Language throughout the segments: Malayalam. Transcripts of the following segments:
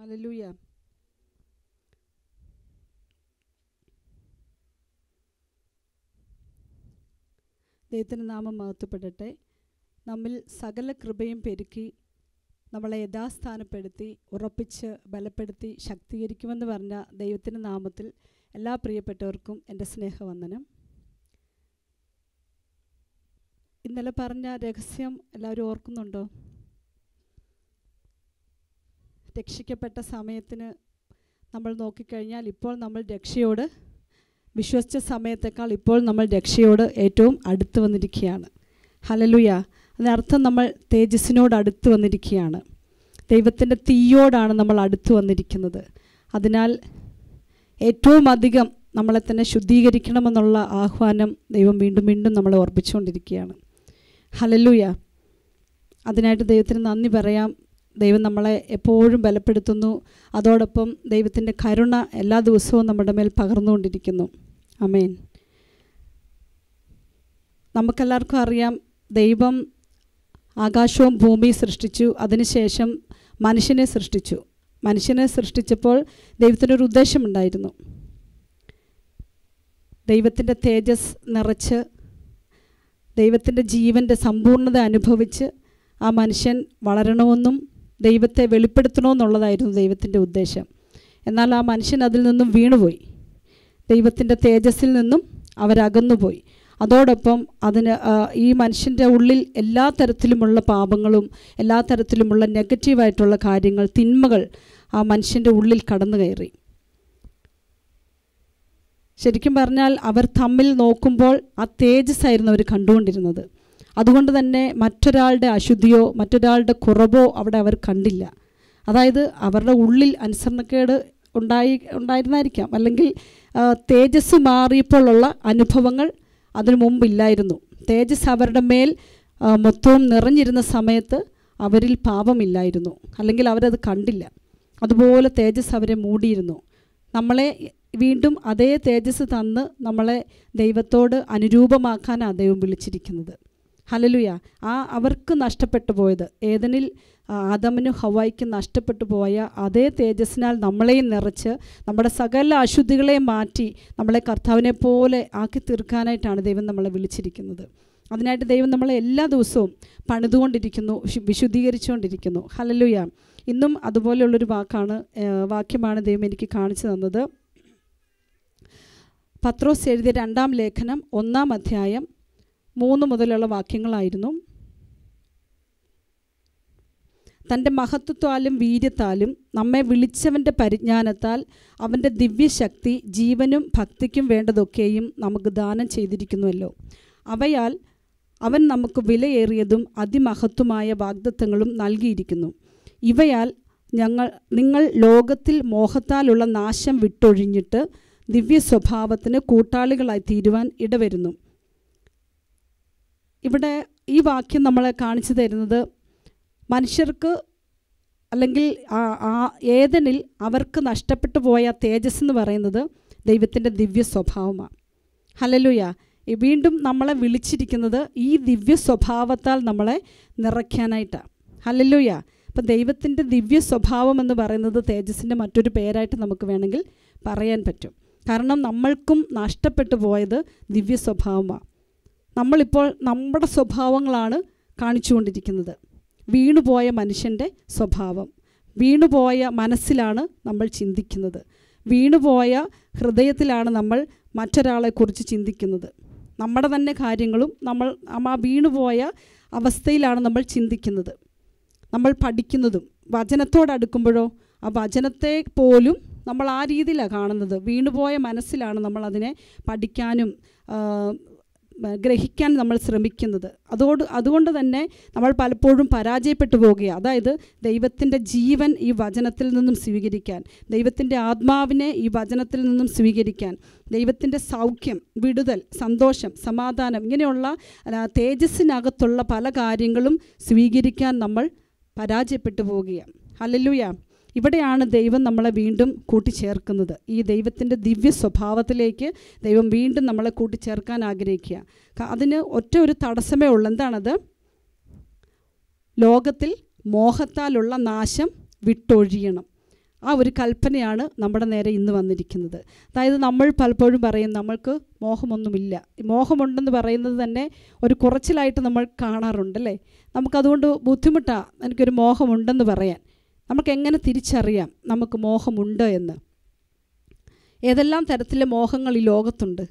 Hallelujah. ദൈവത്തിൻ്റെ നാമം മഹത്വപ്പെടട്ടെ നമ്മിൽ സകല കൃപയും പെരുക്കി നമ്മളെ യഥാസ്ഥാനപ്പെടുത്തി ഉറപ്പിച്ച് ബലപ്പെടുത്തി ശക്തീകരിക്കുമെന്ന് പറഞ്ഞ ദൈവത്തിൻ്റെ നാമത്തിൽ എല്ലാ പ്രിയപ്പെട്ടവർക്കും എൻ്റെ സ്നേഹവന്ദനം ഇന്നലെ പറഞ്ഞ രഹസ്യം എല്ലാവരും ഓർക്കുന്നുണ്ടോ രക്ഷിക്കപ്പെട്ട സമയത്തിന് നമ്മൾ നോക്കിക്കഴിഞ്ഞാൽ ഇപ്പോൾ നമ്മൾ രക്ഷയോട് വിശ്വസിച്ച സമയത്തേക്കാൾ ഇപ്പോൾ നമ്മൾ രക്ഷയോട് ഏറ്റവും അടുത്ത് വന്നിരിക്കുകയാണ് ഹലലുയ അതിനർത്ഥം നമ്മൾ തേജസ്സിനോട് അടുത്ത് വന്നിരിക്കുകയാണ് ദൈവത്തിൻ്റെ തീയോടാണ് നമ്മൾ അടുത്ത് വന്നിരിക്കുന്നത് അതിനാൽ ഏറ്റവും അധികം നമ്മളെ തന്നെ ശുദ്ധീകരിക്കണമെന്നുള്ള ആഹ്വാനം ദൈവം വീണ്ടും വീണ്ടും നമ്മളെ ഓർപ്പിച്ചുകൊണ്ടിരിക്കുകയാണ് ഹലലുയ അതിനായിട്ട് ദൈവത്തിന് നന്ദി പറയാം ദൈവം നമ്മളെ എപ്പോഴും ബലപ്പെടുത്തുന്നു അതോടൊപ്പം ദൈവത്തിൻ്റെ കരുണ എല്ലാ ദിവസവും നമ്മുടെ മേൽ പകർന്നുകൊണ്ടിരിക്കുന്നു അമേൻ നമുക്കെല്ലാവർക്കും അറിയാം ദൈവം ആകാശവും ഭൂമിയും സൃഷ്ടിച്ചു അതിനുശേഷം മനുഷ്യനെ സൃഷ്ടിച്ചു മനുഷ്യനെ സൃഷ്ടിച്ചപ്പോൾ ദൈവത്തിനൊരു ഉദ്ദേശമുണ്ടായിരുന്നു ദൈവത്തിൻ്റെ തേജസ് നിറച്ച് ദൈവത്തിൻ്റെ ജീവൻ്റെ സമ്പൂർണ്ണത അനുഭവിച്ച് ആ മനുഷ്യൻ വളരണമെന്നും ദൈവത്തെ വെളിപ്പെടുത്തണമെന്നുള്ളതായിരുന്നു ദൈവത്തിൻ്റെ ഉദ്ദേശം എന്നാൽ ആ മനുഷ്യൻ അതിൽ നിന്നും വീണുപോയി ദൈവത്തിൻ്റെ തേജസ്സിൽ നിന്നും അവരകന്നുപോയി അതോടൊപ്പം അതിന് ഈ മനുഷ്യൻ്റെ ഉള്ളിൽ എല്ലാ തരത്തിലുമുള്ള പാപങ്ങളും എല്ലാ തരത്തിലുമുള്ള നെഗറ്റീവായിട്ടുള്ള കാര്യങ്ങൾ തിന്മകൾ ആ മനുഷ്യൻ്റെ ഉള്ളിൽ കടന്നു കയറി ശരിക്കും പറഞ്ഞാൽ അവർ തമ്മിൽ നോക്കുമ്പോൾ ആ തേജസ്സായിരുന്നു അവർ കണ്ടുകൊണ്ടിരുന്നത് അതുകൊണ്ട് തന്നെ മറ്റൊരാളുടെ അശുദ്ധിയോ മറ്റൊരാളുടെ കുറവോ അവിടെ അവർ കണ്ടില്ല അതായത് അവരുടെ ഉള്ളിൽ അനുസരണക്കേട് ഉണ്ടായി ഉണ്ടായിരുന്നായിരിക്കാം അല്ലെങ്കിൽ തേജസ് മാറിയപ്പോഴുള്ള അനുഭവങ്ങൾ അതിനു മുമ്പില്ലായിരുന്നു തേജസ് അവരുടെ മേൽ മൊത്തവും നിറഞ്ഞിരുന്ന സമയത്ത് അവരിൽ പാപമില്ലായിരുന്നു അല്ലെങ്കിൽ അവരത് കണ്ടില്ല അതുപോലെ തേജസ് അവരെ മൂടിയിരുന്നു നമ്മളെ വീണ്ടും അതേ തേജസ് തന്ന് നമ്മളെ ദൈവത്തോട് അനുരൂപമാക്കാനാണ് ദൈവം വിളിച്ചിരിക്കുന്നത് ഹലലുയ ആ അവർക്ക് നഷ്ടപ്പെട്ടു പോയത് ഏതനിൽ ആദമിനും ഹവായിക്കും നഷ്ടപ്പെട്ടു പോയ അതേ തേജസ്സിനാൽ നമ്മളെയും നിറച്ച് നമ്മുടെ സകല അശുദ്ധികളെയും മാറ്റി നമ്മളെ കർത്താവിനെ പോലെ ആക്കി തീർക്കാനായിട്ടാണ് ദൈവം നമ്മളെ വിളിച്ചിരിക്കുന്നത് അതിനായിട്ട് ദൈവം നമ്മളെ എല്ലാ ദിവസവും പണിതുകൊണ്ടിരിക്കുന്നു വിശുദ്ധീകരിച്ചുകൊണ്ടിരിക്കുന്നു ഹലലുയ ഇന്നും അതുപോലെയുള്ളൊരു വാക്കാണ് വാക്യമാണ് ദൈവം എനിക്ക് കാണിച്ചു തന്നത് പത്രോസ് എഴുതിയ രണ്ടാം ലേഖനം ഒന്നാം അധ്യായം മൂന്ന് മുതലുള്ള വാക്യങ്ങളായിരുന്നു തൻ്റെ മഹത്വത്താലും വീര്യത്താലും നമ്മെ വിളിച്ചവൻ്റെ പരിജ്ഞാനത്താൽ അവൻ്റെ ദിവ്യശക്തി ജീവനും ഭക്തിക്കും വേണ്ടതൊക്കെയും നമുക്ക് ദാനം ചെയ്തിരിക്കുന്നുവല്ലോ അവയാൽ അവൻ നമുക്ക് വിലയേറിയതും അതിമഹത്വമായ വാഗ്ദത്തങ്ങളും നൽകിയിരിക്കുന്നു ഇവയാൽ ഞങ്ങൾ നിങ്ങൾ ലോകത്തിൽ മോഹത്താലുള്ള നാശം വിട്ടൊഴിഞ്ഞിട്ട് ദിവ്യ സ്വഭാവത്തിന് കൂട്ടാളികളായി തീരുവാൻ ഇടവരുന്നു ഇവിടെ ഈ വാക്യം നമ്മളെ കാണിച്ചു തരുന്നത് മനുഷ്യർക്ക് അല്ലെങ്കിൽ ഏതനിൽ അവർക്ക് നഷ്ടപ്പെട്ടു പോയ തേജസ് എന്ന് പറയുന്നത് ദൈവത്തിൻ്റെ ദിവ്യ സ്വഭാവമാണ് ഹലലുയ വീണ്ടും നമ്മളെ വിളിച്ചിരിക്കുന്നത് ഈ ദിവ്യ സ്വഭാവത്താൽ നമ്മളെ നിറയ്ക്കാനായിട്ടാണ് ഹലലുയ അപ്പം ദൈവത്തിൻ്റെ ദിവ്യ സ്വഭാവം എന്ന് പറയുന്നത് തേജസ്സിൻ്റെ മറ്റൊരു പേരായിട്ട് നമുക്ക് വേണമെങ്കിൽ പറയാൻ പറ്റും കാരണം നമ്മൾക്കും നഷ്ടപ്പെട്ടു പോയത് ദിവ്യ സ്വഭാവമാണ് നമ്മളിപ്പോൾ നമ്മുടെ സ്വഭാവങ്ങളാണ് കാണിച്ചുകൊണ്ടിരിക്കുന്നത് വീണുപോയ മനുഷ്യൻ്റെ സ്വഭാവം വീണുപോയ മനസ്സിലാണ് നമ്മൾ ചിന്തിക്കുന്നത് വീണുപോയ ഹൃദയത്തിലാണ് നമ്മൾ മറ്റൊരാളെക്കുറിച്ച് ചിന്തിക്കുന്നത് നമ്മുടെ തന്നെ കാര്യങ്ങളും നമ്മൾ ആ വീണുപോയ അവസ്ഥയിലാണ് നമ്മൾ ചിന്തിക്കുന്നത് നമ്മൾ പഠിക്കുന്നതും വചനത്തോടടുക്കുമ്പോഴോ ആ വചനത്തെ പോലും നമ്മൾ ആ രീതിയിലാണ് കാണുന്നത് വീണുപോയ മനസ്സിലാണ് നമ്മൾ അതിനെ പഠിക്കാനും ഗ്രഹിക്കാൻ നമ്മൾ ശ്രമിക്കുന്നത് അതോട് അതുകൊണ്ട് തന്നെ നമ്മൾ പലപ്പോഴും പരാജയപ്പെട്ടു പോകുകയാണ് അതായത് ദൈവത്തിൻ്റെ ജീവൻ ഈ വചനത്തിൽ നിന്നും സ്വീകരിക്കാൻ ദൈവത്തിൻ്റെ ആത്മാവിനെ ഈ വചനത്തിൽ നിന്നും സ്വീകരിക്കാൻ ദൈവത്തിൻ്റെ സൗഖ്യം വിടുതൽ സന്തോഷം സമാധാനം ഇങ്ങനെയുള്ള തേജസ്സിനകത്തുള്ള പല കാര്യങ്ങളും സ്വീകരിക്കാൻ നമ്മൾ പരാജയപ്പെട്ടു പോവുകയാണ് ഹലലുയ ഇവിടെയാണ് ദൈവം നമ്മളെ വീണ്ടും കൂട്ടിച്ചേർക്കുന്നത് ഈ ദൈവത്തിൻ്റെ ദിവ്യ സ്വഭാവത്തിലേക്ക് ദൈവം വീണ്ടും നമ്മളെ കൂട്ടിച്ചേർക്കാൻ ആഗ്രഹിക്കുക അതിന് ഒറ്റ ഒരു തടസ്സമേ ഉള്ളൂ എന്താണത് ലോകത്തിൽ മോഹത്താലുള്ള നാശം വിട്ടൊഴിയണം ആ ഒരു കൽപ്പനയാണ് നമ്മുടെ നേരെ ഇന്ന് വന്നിരിക്കുന്നത് അതായത് നമ്മൾ പലപ്പോഴും പറയും നമ്മൾക്ക് മോഹമൊന്നുമില്ല മോഹമുണ്ടെന്ന് പറയുന്നത് തന്നെ ഒരു കുറച്ചിലായിട്ട് നമ്മൾ കാണാറുണ്ട് അല്ലേ നമുക്കതുകൊണ്ട് ബുദ്ധിമുട്ടാണ് എനിക്കൊരു മോഹമുണ്ടെന്ന് പറയാൻ നമുക്ക് എങ്ങനെ തിരിച്ചറിയാം നമുക്ക് മോഹമുണ്ട് എന്ന് ഏതെല്ലാം തരത്തിലെ മോഹങ്ങൾ ഈ ലോകത്തുണ്ട്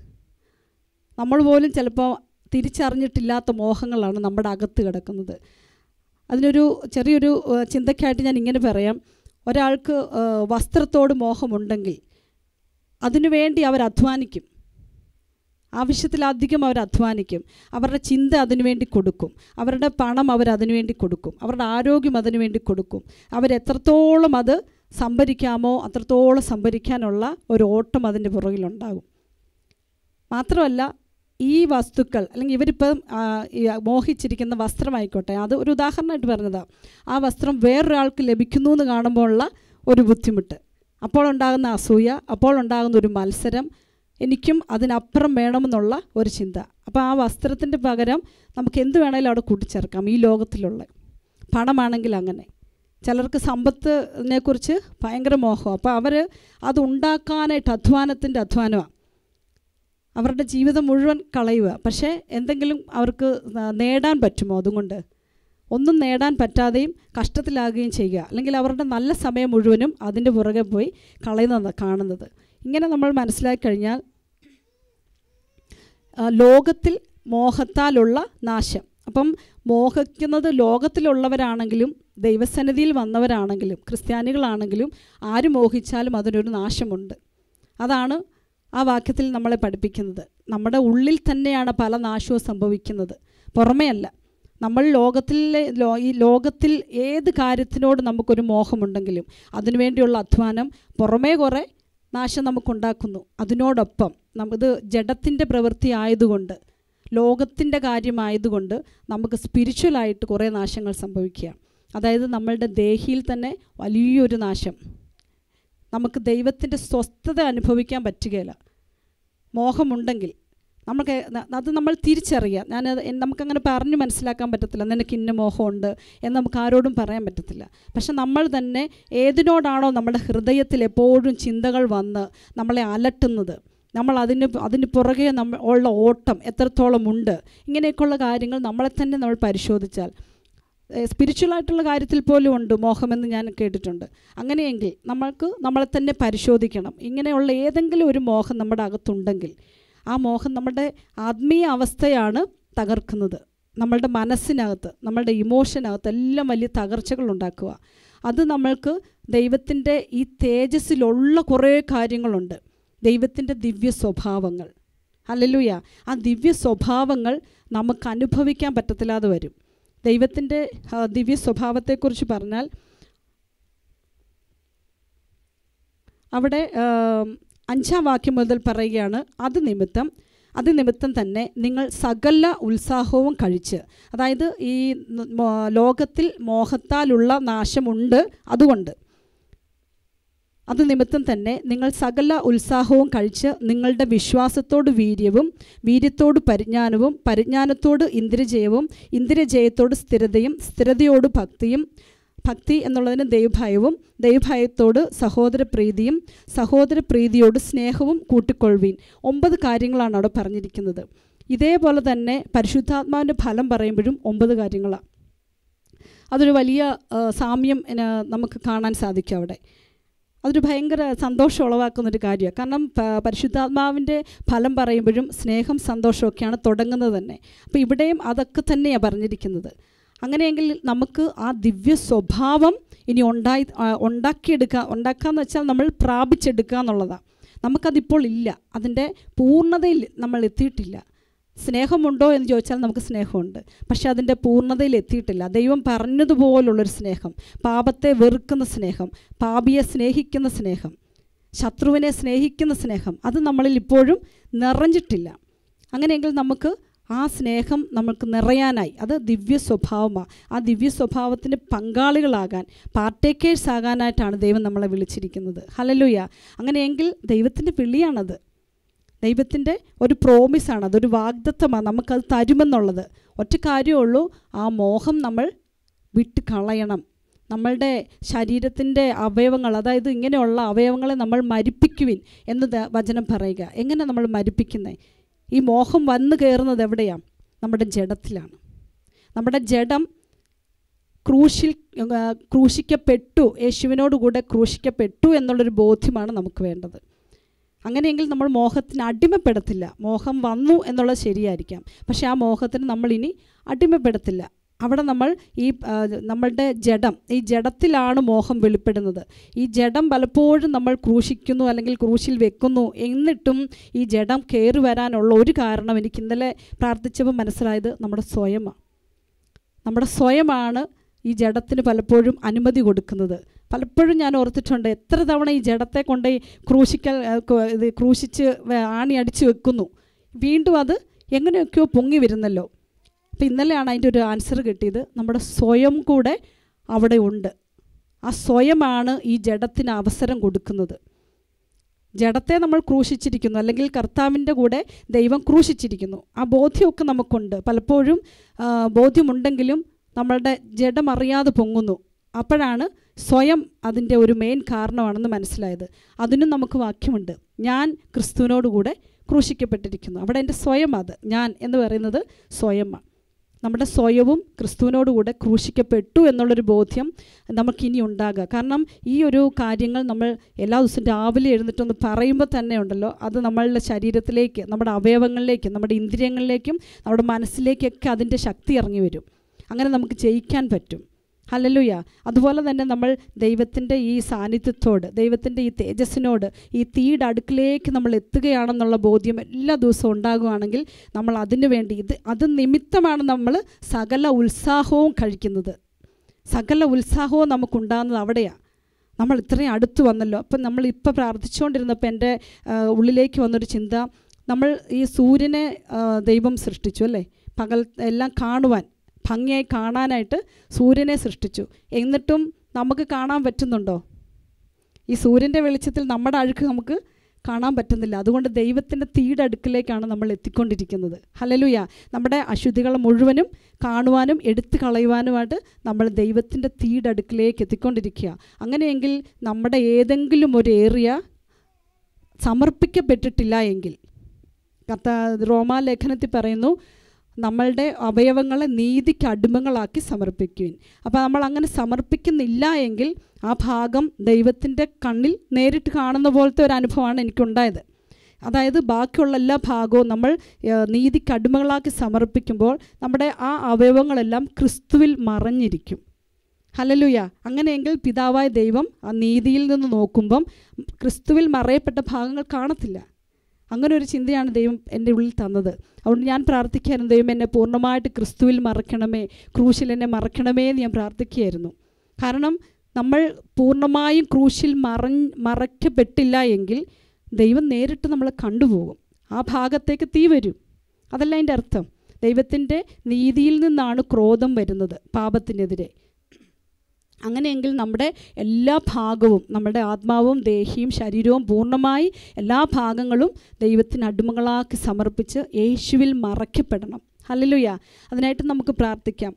നമ്മൾ പോലും ചിലപ്പോൾ തിരിച്ചറിഞ്ഞിട്ടില്ലാത്ത മോഹങ്ങളാണ് നമ്മുടെ അകത്ത് കിടക്കുന്നത് അതിനൊരു ചെറിയൊരു ചിന്തയ്ക്കായിട്ട് ഞാൻ ഇങ്ങനെ പറയാം ഒരാൾക്ക് വസ്ത്രത്തോട് മോഹമുണ്ടെങ്കിൽ അതിനുവേണ്ടി അവർ അധ്വാനിക്കും ആവശ്യത്തിലധികം അവർ അധ്വാനിക്കും അവരുടെ ചിന്ത അതിനുവേണ്ടി കൊടുക്കും അവരുടെ പണം അവർ അതിനുവേണ്ടി കൊടുക്കും അവരുടെ ആരോഗ്യം അതിനുവേണ്ടി കൊടുക്കും അവരെത്രത്തോളം അത് സംഭരിക്കാമോ അത്രത്തോളം സംഭരിക്കാനുള്ള ഒരു ഓട്ടം അതിൻ്റെ പുറകിലുണ്ടാകും മാത്രമല്ല ഈ വസ്തുക്കൾ അല്ലെങ്കിൽ ഇവരിപ്പം മോഹിച്ചിരിക്കുന്ന വസ്ത്രമായിക്കോട്ടെ അത് ഒരു ഉദാഹരണമായിട്ട് പറഞ്ഞതാണ് ആ വസ്ത്രം വേറൊരാൾക്ക് ലഭിക്കുന്നു എന്ന് കാണുമ്പോഴുള്ള ഒരു ബുദ്ധിമുട്ട് അപ്പോൾ ഉണ്ടാകുന്ന അസൂയ അപ്പോൾ ഉണ്ടാകുന്ന ഒരു മത്സരം എനിക്കും അതിനപ്പുറം വേണമെന്നുള്ള ഒരു ചിന്ത അപ്പോൾ ആ വസ്ത്രത്തിൻ്റെ പകരം നമുക്ക് എന്ത് വേണമെങ്കിലും അവിടെ കൂട്ടിച്ചേർക്കാം ഈ ലോകത്തിലുള്ള പണമാണെങ്കിൽ അങ്ങനെ ചിലർക്ക് സമ്പത്തിനെക്കുറിച്ച് ഭയങ്കര മോഹമാണ് അപ്പോൾ അവർ അത് ഉണ്ടാക്കാനായിട്ട് അധ്വാനത്തിൻ്റെ അധ്വാനമാണ് അവരുടെ ജീവിതം മുഴുവൻ കളയുക പക്ഷേ എന്തെങ്കിലും അവർക്ക് നേടാൻ പറ്റുമോ അതുകൊണ്ട് ഒന്നും നേടാൻ പറ്റാതെയും കഷ്ടത്തിലാകുകയും ചെയ്യുക അല്ലെങ്കിൽ അവരുടെ നല്ല സമയം മുഴുവനും അതിൻ്റെ പുറകെ പോയി കളയുന്ന കാണുന്നത് ഇങ്ങനെ നമ്മൾ മനസ്സിലാക്കി കഴിഞ്ഞാൽ ലോകത്തിൽ മോഹത്താലുള്ള നാശം അപ്പം മോഹിക്കുന്നത് ലോകത്തിലുള്ളവരാണെങ്കിലും ദൈവസന്നിധിയിൽ വന്നവരാണെങ്കിലും ക്രിസ്ത്യാനികളാണെങ്കിലും ആര് മോഹിച്ചാലും അതിനൊരു നാശമുണ്ട് അതാണ് ആ വാക്യത്തിൽ നമ്മളെ പഠിപ്പിക്കുന്നത് നമ്മുടെ ഉള്ളിൽ തന്നെയാണ് പല നാശവും സംഭവിക്കുന്നത് പുറമേയല്ല നമ്മൾ ലോകത്തിലെ ഈ ലോകത്തിൽ ഏത് കാര്യത്തിനോട് നമുക്കൊരു മോഹമുണ്ടെങ്കിലും അതിനുവേണ്ടിയുള്ള അധ്വാനം പുറമേ കുറേ നാശം നമുക്കുണ്ടാക്കുന്നു അതിനോടൊപ്പം ഇത് ജഡത്തിൻ്റെ പ്രവൃത്തി ആയതുകൊണ്ട് ലോകത്തിൻ്റെ കാര്യമായതുകൊണ്ട് നമുക്ക് സ്പിരിച്വലായിട്ട് കുറേ നാശങ്ങൾ സംഭവിക്കുക അതായത് നമ്മളുടെ ദേഹിയിൽ തന്നെ വലിയൊരു നാശം നമുക്ക് ദൈവത്തിൻ്റെ സ്വസ്ഥത അനുഭവിക്കാൻ പറ്റുകയില്ല മോഹമുണ്ടെങ്കിൽ നമുക്ക് അത് നമ്മൾ തിരിച്ചറിയുക ഞാൻ നമുക്കങ്ങനെ പറഞ്ഞു മനസ്സിലാക്കാൻ പറ്റത്തില്ല നിനക്ക് ഇന്ന മോഹമുണ്ട് എന്ന് നമുക്ക് ആരോടും പറയാൻ പറ്റത്തില്ല പക്ഷെ നമ്മൾ തന്നെ ഏതിനോടാണോ നമ്മുടെ ഹൃദയത്തിൽ എപ്പോഴും ചിന്തകൾ വന്ന് നമ്മളെ അലട്ടുന്നത് നമ്മൾ അതിന് അതിന് പുറകെ നമ്മൾ ഉള്ള ഓട്ടം എത്രത്തോളം ഉണ്ട് ഇങ്ങനെയൊക്കെയുള്ള കാര്യങ്ങൾ നമ്മളെ തന്നെ നമ്മൾ പരിശോധിച്ചാൽ സ്പിരിച്വലായിട്ടുള്ള കാര്യത്തിൽ പോലും ഉണ്ട് മോഹമെന്ന് ഞാൻ കേട്ടിട്ടുണ്ട് അങ്ങനെയെങ്കിൽ നമ്മൾക്ക് നമ്മളെ തന്നെ പരിശോധിക്കണം ഇങ്ങനെയുള്ള ഏതെങ്കിലും ഒരു മോഹം നമ്മുടെ അകത്തുണ്ടെങ്കിൽ ആ മോഹം നമ്മുടെ ആത്മീയ അവസ്ഥയാണ് തകർക്കുന്നത് നമ്മളുടെ മനസ്സിനകത്ത് നമ്മളുടെ ഇമോഷനകത്ത് എല്ലാം വലിയ തകർച്ചകൾ ഉണ്ടാക്കുക അത് നമ്മൾക്ക് ദൈവത്തിൻ്റെ ഈ തേജസ്സിലുള്ള കുറേ കാര്യങ്ങളുണ്ട് ദൈവത്തിൻ്റെ ദിവ്യ സ്വഭാവങ്ങൾ അല്ലല്ലുയ ആ ദിവ്യ സ്വഭാവങ്ങൾ നമുക്ക് അനുഭവിക്കാൻ പറ്റത്തില്ലാതെ വരും ദൈവത്തിൻ്റെ ദിവ്യ സ്വഭാവത്തെക്കുറിച്ച് പറഞ്ഞാൽ അവിടെ അഞ്ചാം വാക്യം മുതൽ പറയുകയാണ് അത് നിമിത്തം അത് നിമിത്തം തന്നെ നിങ്ങൾ സകല ഉത്സാഹവും കഴിച്ച് അതായത് ഈ ലോകത്തിൽ മോഹത്താലുള്ള നാശമുണ്ട് അതുകൊണ്ട് അത് നിമിത്തം തന്നെ നിങ്ങൾ സകല ഉത്സാഹവും കഴിച്ച് നിങ്ങളുടെ വിശ്വാസത്തോട് വീര്യവും വീര്യത്തോട് പരിജ്ഞാനവും പരിജ്ഞാനത്തോട് ഇന്ദ്രജയവും ഇന്ദ്രജയത്തോട് സ്ഥിരതയും സ്ഥിരതയോട് ഭക്തിയും ഭക്തി എന്നുള്ളതിന് ദൈവഭയവും ദൈവഭയത്തോട് സഹോദര സഹോദരപ്രീതിയോട് സ്നേഹവും കൂട്ടിക്കൊള്ളുവീൻ ഒമ്പത് കാര്യങ്ങളാണ് അവിടെ പറഞ്ഞിരിക്കുന്നത് ഇതേപോലെ തന്നെ പരിശുദ്ധാത്മാവിൻ്റെ ഫലം പറയുമ്പോഴും ഒമ്പത് കാര്യങ്ങളാണ് അതൊരു വലിയ സാമ്യം നമുക്ക് കാണാൻ സാധിക്കും അവിടെ അതൊരു ഭയങ്കര സന്തോഷം ഉളവാക്കുന്നൊരു കാര്യമാണ് കാരണം പരിശുദ്ധാത്മാവിൻ്റെ ഫലം പറയുമ്പോഴും സ്നേഹം സന്തോഷമൊക്കെയാണ് തുടങ്ങുന്നത് തന്നെ അപ്പോൾ ഇവിടെയും അതൊക്കെ തന്നെയാണ് പറഞ്ഞിരിക്കുന്നത് അങ്ങനെയെങ്കിൽ നമുക്ക് ആ ദിവ്യ സ്വഭാവം ഇനി ഉണ്ടായി ഉണ്ടാക്കിയെടുക്കുക ഉണ്ടാക്കാന്ന് വെച്ചാൽ നമ്മൾ പ്രാപിച്ചെടുക്കുക എന്നുള്ളതാണ് നമുക്കതിപ്പോൾ ഇല്ല അതിൻ്റെ പൂർണ്ണതയിൽ നമ്മൾ എത്തിയിട്ടില്ല സ്നേഹമുണ്ടോ എന്ന് ചോദിച്ചാൽ നമുക്ക് സ്നേഹമുണ്ട് പക്ഷെ അതിൻ്റെ പൂർണ്ണതയിൽ എത്തിയിട്ടില്ല ദൈവം പറഞ്ഞതുപോലുള്ളൊരു സ്നേഹം പാപത്തെ വെറുക്കുന്ന സ്നേഹം പാപിയെ സ്നേഹിക്കുന്ന സ്നേഹം ശത്രുവിനെ സ്നേഹിക്കുന്ന സ്നേഹം അത് നമ്മളിൽ ഇപ്പോഴും നിറഞ്ഞിട്ടില്ല അങ്ങനെയെങ്കിൽ നമുക്ക് ആ സ്നേഹം നമുക്ക് നിറയാനായി അത് ദിവ്യ സ്വഭാവമാണ് ആ ദിവ്യ സ്വഭാവത്തിൻ്റെ പങ്കാളികളാകാൻ പാർട്ടേക്കേഴ്സ് ആകാനായിട്ടാണ് ദൈവം നമ്മളെ വിളിച്ചിരിക്കുന്നത് ഹലലുയ അങ്ങനെയെങ്കിൽ ദൈവത്തിൻ്റെ വിളിയാണത് ദൈവത്തിൻ്റെ ഒരു പ്രോമിസാണ് അതൊരു വാഗ്ദത്വമാണ് നമുക്കത് തരുമെന്നുള്ളത് ഒറ്റ കാര്യമുള്ളൂ ആ മോഹം നമ്മൾ വിട്ട് കളയണം നമ്മളുടെ ശരീരത്തിൻ്റെ അവയവങ്ങൾ അതായത് ഇങ്ങനെയുള്ള അവയവങ്ങളെ നമ്മൾ മരിപ്പിക്കുവിൻ എന്ന് വചനം പറയുക എങ്ങനെ നമ്മൾ മരിപ്പിക്കുന്നത് ഈ മോഹം വന്നു കയറുന്നത് എവിടെയാണ് നമ്മുടെ ജഡത്തിലാണ് നമ്മുടെ ജഡം ക്രൂശിൽ ക്രൂശിക്കപ്പെട്ടു യേശുവിനോടുകൂടെ ക്രൂശിക്കപ്പെട്ടു എന്നുള്ളൊരു ബോധ്യമാണ് നമുക്ക് വേണ്ടത് അങ്ങനെയെങ്കിൽ നമ്മൾ മോഹത്തിന് അടിമപ്പെടത്തില്ല മോഹം വന്നു എന്നുള്ളത് ശരിയായിരിക്കാം പക്ഷേ ആ മോഹത്തിന് നമ്മളിനി അടിമപ്പെടത്തില്ല അവിടെ നമ്മൾ ഈ നമ്മളുടെ ജഡം ഈ ജഡത്തിലാണ് മോഹം വെളിപ്പെടുന്നത് ഈ ജഡം പലപ്പോഴും നമ്മൾ ക്രൂശിക്കുന്നു അല്ലെങ്കിൽ ക്രൂശിൽ വെക്കുന്നു എന്നിട്ടും ഈ ജഡം കയറി വരാനുള്ള ഒരു കാരണം എനിക്ക് ഇന്നലെ പ്രാർത്ഥിച്ചപ്പോൾ മനസ്സിലായത് നമ്മുടെ സ്വയമാണ് നമ്മുടെ സ്വയമാണ് ഈ ജഡത്തിന് പലപ്പോഴും അനുമതി കൊടുക്കുന്നത് പലപ്പോഴും ഞാൻ ഓർത്തിട്ടുണ്ട് എത്ര തവണ ഈ ജഡത്തെ കൊണ്ട് ക്രൂശിക്കൽ ഇത് ക്രൂശിച്ച് ആണി അടിച്ച് വെക്കുന്നു വീണ്ടും അത് എങ്ങനെയൊക്കെയോ പൊങ്ങി വരുന്നല്ലോ അപ്പം ഇന്നലെയാണ് അതിൻ്റെ ഒരു ആൻസർ കിട്ടിയത് നമ്മുടെ സ്വയം കൂടെ അവിടെ ഉണ്ട് ആ സ്വയമാണ് ഈ ജഡത്തിന് അവസരം കൊടുക്കുന്നത് ജഡത്തെ നമ്മൾ ക്രൂശിച്ചിരിക്കുന്നു അല്ലെങ്കിൽ കർത്താവിൻ്റെ കൂടെ ദൈവം ക്രൂശിച്ചിരിക്കുന്നു ആ ബോധ്യമൊക്കെ നമുക്കുണ്ട് പലപ്പോഴും ബോധ്യമുണ്ടെങ്കിലും നമ്മളുടെ ജഡമറിയാതെ പൊങ്ങുന്നു അപ്പോഴാണ് സ്വയം അതിൻ്റെ ഒരു മെയിൻ കാരണമാണെന്ന് മനസ്സിലായത് അതിനും നമുക്ക് വാക്യമുണ്ട് ഞാൻ ക്രിസ്തുവിനോടുകൂടെ ക്രൂശിക്കപ്പെട്ടിരിക്കുന്നു അവിടെ എൻ്റെ സ്വയം അത് ഞാൻ എന്ന് പറയുന്നത് സ്വയമാണ് നമ്മുടെ സ്വയവും ക്രിസ്തുവിനോടുകൂടെ ക്രൂശിക്കപ്പെട്ടു എന്നുള്ളൊരു ബോധ്യം നമുക്കിനി ഉണ്ടാകുക കാരണം ഈ ഒരു കാര്യങ്ങൾ നമ്മൾ എല്ലാ ദിവസവും രാവിലെ എഴുന്നിട്ടൊന്ന് പറയുമ്പോൾ തന്നെ ഉണ്ടല്ലോ അത് നമ്മളുടെ ശരീരത്തിലേക്ക് നമ്മുടെ അവയവങ്ങളിലേക്കും നമ്മുടെ ഇന്ദ്രിയങ്ങളിലേക്കും നമ്മുടെ മനസ്സിലേക്കൊക്കെ അതിൻ്റെ ശക്തി ഇറങ്ങി വരും അങ്ങനെ നമുക്ക് ജയിക്കാൻ പറ്റും ഹലലുയ അതുപോലെ തന്നെ നമ്മൾ ദൈവത്തിൻ്റെ ഈ സാന്നിധ്യത്തോട് ദൈവത്തിൻ്റെ ഈ തേജസ്സിനോട് ഈ തീയുടെ അടുക്കിലേക്ക് നമ്മൾ എത്തുകയാണെന്നുള്ള ബോധ്യം എല്ലാ ദിവസവും ഉണ്ടാകുകയാണെങ്കിൽ നമ്മൾ അതിനു വേണ്ടി ഇത് അത് നിമിത്തമാണ് നമ്മൾ സകല ഉത്സാഹവും കഴിക്കുന്നത് സകല ഉത്സാഹവും നമുക്കുണ്ടാകുന്നത് അവിടെയാണ് നമ്മൾ ഇത്രയും അടുത്ത് വന്നല്ലോ അപ്പം നമ്മൾ ഇപ്പോൾ പ്രാർത്ഥിച്ചുകൊണ്ടിരുന്നപ്പോൾ എൻ്റെ ഉള്ളിലേക്ക് വന്നൊരു ചിന്ത നമ്മൾ ഈ സൂര്യനെ ദൈവം സൃഷ്ടിച്ചു അല്ലേ പകൽ എല്ലാം കാണുവാൻ ഭംഗിയായി കാണാനായിട്ട് സൂര്യനെ സൃഷ്ടിച്ചു എന്നിട്ടും നമുക്ക് കാണാൻ പറ്റുന്നുണ്ടോ ഈ സൂര്യൻ്റെ വെളിച്ചത്തിൽ നമ്മുടെ അഴുക്ക് നമുക്ക് കാണാൻ പറ്റുന്നില്ല അതുകൊണ്ട് ദൈവത്തിൻ്റെ തീടടുക്കിലേക്കാണ് നമ്മൾ എത്തിക്കൊണ്ടിരിക്കുന്നത് ഹലലുയ നമ്മുടെ അശുദ്ധികൾ മുഴുവനും കാണുവാനും എടുത്തു കളയുവാനുമായിട്ട് നമ്മൾ ദൈവത്തിൻ്റെ തീടടുക്കിലേക്ക് അടുക്കിലേക്ക് എത്തിക്കൊണ്ടിരിക്കുക അങ്ങനെയെങ്കിൽ നമ്മുടെ ഏതെങ്കിലും ഒരു ഏറിയ സമർപ്പിക്കപ്പെട്ടിട്ടില്ല എങ്കിൽ കത്ത റോമാ ലേഖനത്തിൽ പറയുന്നു നമ്മളുടെ അവയവങ്ങളെ നീതിക്ക് അടിമങ്ങളാക്കി സമർപ്പിക്കുവിൻ അപ്പോൾ നമ്മൾ അങ്ങനെ സമർപ്പിക്കുന്നില്ല എങ്കിൽ ആ ഭാഗം ദൈവത്തിൻ്റെ കണ്ണിൽ നേരിട്ട് കാണുന്ന പോലത്തെ ഒരു അനുഭവമാണ് എനിക്കുണ്ടായത് അതായത് ബാക്കിയുള്ള എല്ലാ ഭാഗവും നമ്മൾ നീതിക്ക് അടിമകളാക്കി സമർപ്പിക്കുമ്പോൾ നമ്മുടെ ആ അവയവങ്ങളെല്ലാം ക്രിസ്തുവിൽ മറഞ്ഞിരിക്കും ഹലലുയ അങ്ങനെയെങ്കിൽ പിതാവായ ദൈവം ആ നീതിയിൽ നിന്ന് നോക്കുമ്പം ക്രിസ്തുവിൽ മറയപ്പെട്ട ഭാഗങ്ങൾ കാണത്തില്ല അങ്ങനെ ഒരു ചിന്തയാണ് ദൈവം എൻ്റെ ഉള്ളിൽ തന്നത് അതുകൊണ്ട് ഞാൻ പ്രാർത്ഥിക്കുകയായിരുന്നു ദൈവം എന്നെ പൂർണ്ണമായിട്ട് ക്രിസ്തുവിൽ മറക്കണമേ ക്രൂശിൽ എന്നെ മറക്കണമേ എന്ന് ഞാൻ പ്രാർത്ഥിക്കുകയായിരുന്നു കാരണം നമ്മൾ പൂർണ്ണമായും ക്രൂശിൽ മറ മറയ്ക്കപ്പെട്ടില്ല എങ്കിൽ ദൈവം നേരിട്ട് നമ്മളെ കണ്ടുപോകും ആ ഭാഗത്തേക്ക് തീ വരും അതല്ല അതിൻ്റെ അർത്ഥം ദൈവത്തിൻ്റെ നീതിയിൽ നിന്നാണ് ക്രോധം വരുന്നത് പാപത്തിനെതിരെ അങ്ങനെയെങ്കിൽ നമ്മുടെ എല്ലാ ഭാഗവും നമ്മുടെ ആത്മാവും ദേഹിയും ശരീരവും പൂർണ്ണമായി എല്ലാ ഭാഗങ്ങളും ദൈവത്തിന് അടിമകളാക്കി സമർപ്പിച്ച് യേശുവിൽ മറയ്ക്കപ്പെടണം ഹലലുയ അതിനായിട്ട് നമുക്ക് പ്രാർത്ഥിക്കാം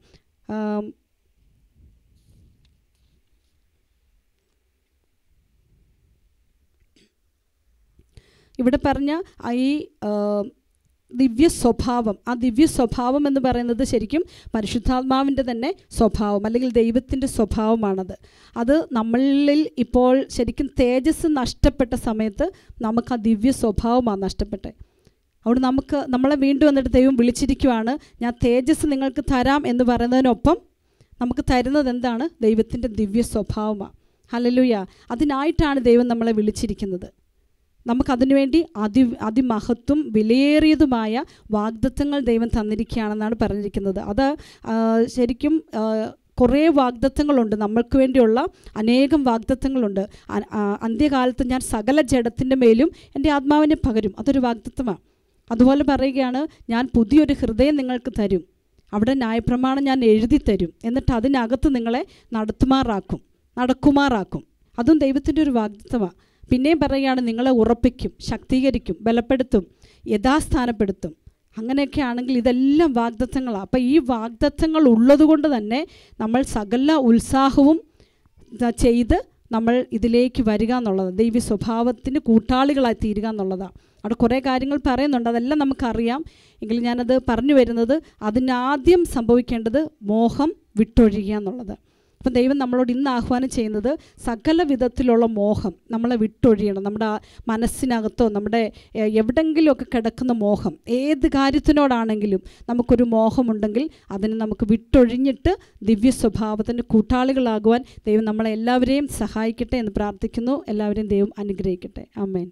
ഇവിടെ പറഞ്ഞ ഈ ദിവ്യ സ്വഭാവം ആ ദിവ്യ സ്വഭാവം എന്ന് പറയുന്നത് ശരിക്കും പരിശുദ്ധാത്മാവിൻ്റെ തന്നെ സ്വഭാവം അല്ലെങ്കിൽ ദൈവത്തിൻ്റെ സ്വഭാവമാണത് അത് നമ്മളിൽ ഇപ്പോൾ ശരിക്കും തേജസ് നഷ്ടപ്പെട്ട സമയത്ത് നമുക്ക് ആ ദിവ്യ സ്വഭാവമാണ് നഷ്ടപ്പെട്ടത് അവിടെ നമുക്ക് നമ്മളെ വീണ്ടും വന്നിട്ട് ദൈവം വിളിച്ചിരിക്കുവാണ് ഞാൻ തേജസ് നിങ്ങൾക്ക് തരാം എന്ന് പറയുന്നതിനൊപ്പം നമുക്ക് തരുന്നത് എന്താണ് ദൈവത്തിൻ്റെ ദിവ്യ സ്വഭാവമാണ് ഹലലുയ അതിനായിട്ടാണ് ദൈവം നമ്മളെ വിളിച്ചിരിക്കുന്നത് വേണ്ടി അതി അതിമഹത്വം വിലയേറിയതുമായ വാഗ്ദത്തങ്ങൾ ദൈവം തന്നിരിക്കുകയാണെന്നാണ് പറഞ്ഞിരിക്കുന്നത് അത് ശരിക്കും കുറേ വാഗ്ദത്തങ്ങളുണ്ട് നമ്മൾക്ക് വേണ്ടിയുള്ള അനേകം വാഗ്ദത്തങ്ങളുണ്ട് അന്ത്യകാലത്ത് ഞാൻ സകല ജഡത്തിൻ്റെ മേലും എൻ്റെ ആത്മാവിനെ പകരും അതൊരു വാഗ്ദത്തമാണ് അതുപോലെ പറയുകയാണ് ഞാൻ പുതിയൊരു ഹൃദയം നിങ്ങൾക്ക് തരും അവിടെ ന്യായപ്രമാണം ഞാൻ എഴുതി തരും എന്നിട്ട് അതിനകത്ത് നിങ്ങളെ നടത്തുമാറാക്കും നടക്കുമാറാക്കും അതും ദൈവത്തിൻ്റെ ഒരു വാഗ്ദത്തമാണ് പിന്നെയും പറയുകയാണ് നിങ്ങളെ ഉറപ്പിക്കും ശക്തീകരിക്കും ബലപ്പെടുത്തും യഥാസ്ഥാനപ്പെടുത്തും അങ്ങനെയൊക്കെ ആണെങ്കിൽ ഇതെല്ലാം വാഗ്ദത്തങ്ങളാണ് അപ്പോൾ ഈ വാഗ്ദത്തങ്ങൾ ഉള്ളതുകൊണ്ട് തന്നെ നമ്മൾ സകല ഉത്സാഹവും ചെയ്ത് നമ്മൾ ഇതിലേക്ക് വരിക എന്നുള്ളതാണ് ദൈവ സ്വഭാവത്തിന് കൂട്ടാളികളായി തീരുക എന്നുള്ളതാണ് അവിടെ കുറേ കാര്യങ്ങൾ പറയുന്നുണ്ട് അതെല്ലാം നമുക്കറിയാം എങ്കിലും ഞാനത് പറഞ്ഞു വരുന്നത് അതിനാദ്യം സംഭവിക്കേണ്ടത് മോഹം വിട്ടൊഴിയുക എന്നുള്ളത് അപ്പം ദൈവം നമ്മളോട് ഇന്ന് ആഹ്വാനം ചെയ്യുന്നത് സകല വിധത്തിലുള്ള മോഹം നമ്മളെ വിട്ടൊഴിയണം നമ്മുടെ മനസ്സിനകത്തോ നമ്മുടെ എവിടെങ്കിലുമൊക്കെ കിടക്കുന്ന മോഹം ഏത് കാര്യത്തിനോടാണെങ്കിലും നമുക്കൊരു മോഹമുണ്ടെങ്കിൽ അതിനെ നമുക്ക് വിട്ടൊഴിഞ്ഞിട്ട് ദിവ്യ സ്വഭാവത്തിൻ്റെ കൂട്ടാളികളാകുവാൻ ദൈവം നമ്മളെ എല്ലാവരെയും സഹായിക്കട്ടെ എന്ന് പ്രാർത്ഥിക്കുന്നു എല്ലാവരെയും ദൈവം അനുഗ്രഹിക്കട്ടെ അമ്മേൻ